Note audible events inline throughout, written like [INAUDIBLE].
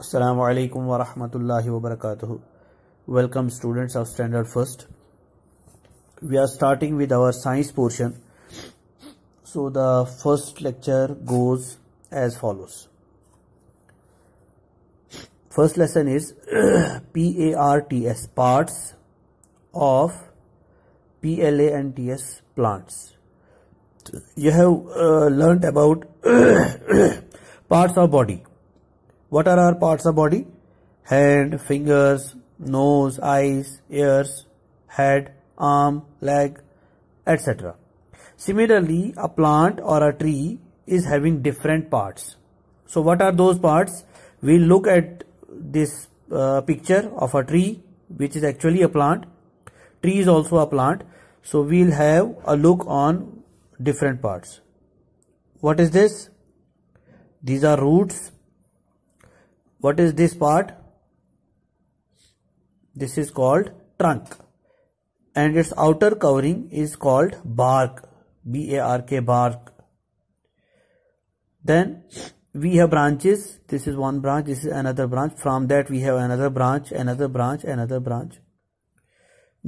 Assalamu alaikum wa rahmatullahi wa Welcome students of standard first. We are starting with our science portion. So the first lecture goes as follows. First lesson is PARTS [CLEARS THROAT] parts of PLA and TS plants. You have uh, learnt about [CLEARS THROAT] parts of body what are our parts of body? Hand, fingers, nose, eyes, ears, head, arm, leg, etc. Similarly, a plant or a tree is having different parts. So what are those parts? We look at this uh, picture of a tree which is actually a plant. Tree is also a plant. So we'll have a look on different parts. What is this? These are roots what is this part this is called trunk and its outer covering is called bark b a r k bark then we have branches this is one branch this is another branch from that we have another branch another branch another branch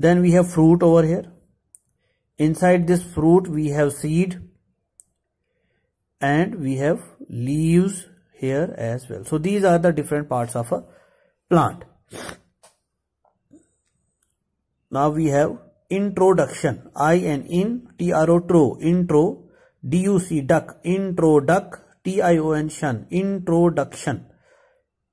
then we have fruit over here inside this fruit we have seed and we have leaves here as well. So these are the different parts of a plant. Now we have introduction. I and in, T-R-O, tro, intro, D-U-C, duck, intro, duck, T-I-O-N, shun, introduction.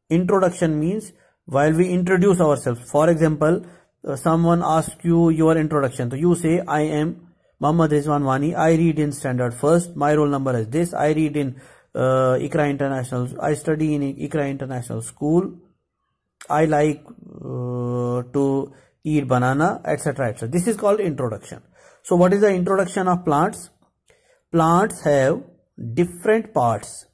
Introduction means while we introduce ourselves. For example, uh, someone asks you your introduction. So you say, I am Muhammad Rizwan I read in standard first. My roll number is this. I read in uh, ICRA International. I study in ICRA International School. I like uh, to eat banana, etc. etc. This is called introduction. So, what is the introduction of plants? Plants have different parts.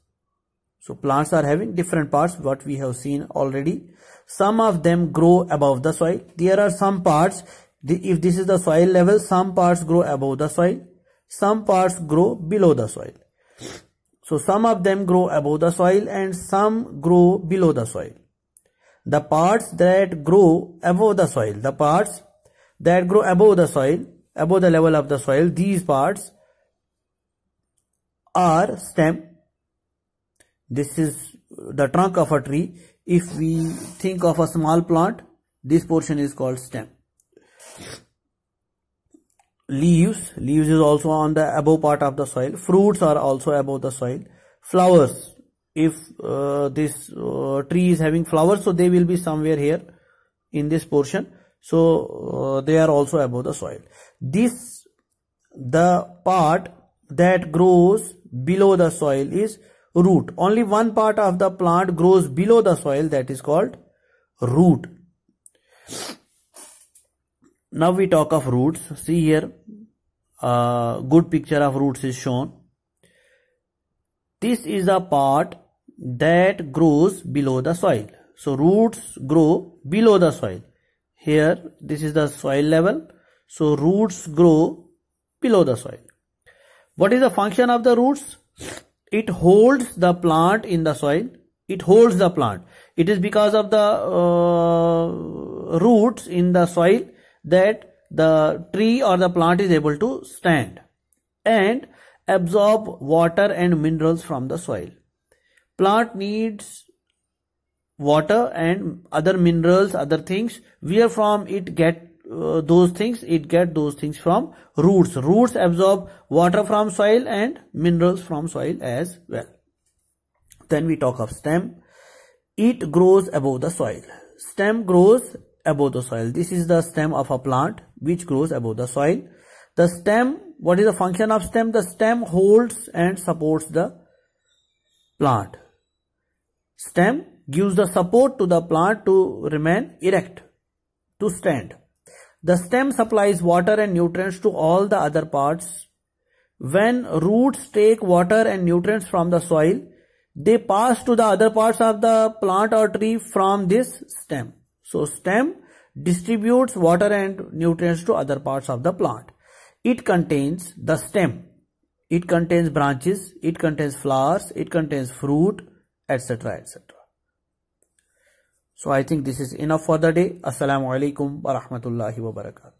So, plants are having different parts, what we have seen already. Some of them grow above the soil. There are some parts, if this is the soil level, some parts grow above the soil, some parts grow below the soil so some of them grow above the soil and some grow below the soil. The parts that grow above the soil, the parts that grow above the soil, above the level of the soil, these parts are stem. This is the trunk of a tree. If we think of a small plant, this portion is called stem leaves leaves is also on the above part of the soil fruits are also above the soil flowers if uh, this uh, tree is having flowers so they will be somewhere here in this portion so uh, they are also above the soil this the part that grows below the soil is root only one part of the plant grows below the soil that is called root now we talk of roots see here a uh, good picture of roots is shown this is a part that grows below the soil so roots grow below the soil here this is the soil level so roots grow below the soil what is the function of the roots it holds the plant in the soil it holds the plant it is because of the uh, roots in the soil that the tree or the plant is able to stand and absorb water and minerals from the soil. Plant needs water and other minerals, other things where from it get uh, those things, it get those things from roots. Roots absorb water from soil and minerals from soil as well. Then we talk of stem. It grows above the soil. Stem grows above the soil. This is the stem of a plant which grows above the soil. The stem, what is the function of stem? The stem holds and supports the plant. Stem gives the support to the plant to remain erect, to stand. The stem supplies water and nutrients to all the other parts. When roots take water and nutrients from the soil, they pass to the other parts of the plant or tree from this stem. So stem distributes water and nutrients to other parts of the plant. It contains the stem. It contains branches, it contains flowers, it contains fruit, etc. etc. So I think this is enough for the day. Assalamu alaikum wa rahmatullahi wa barakatuh.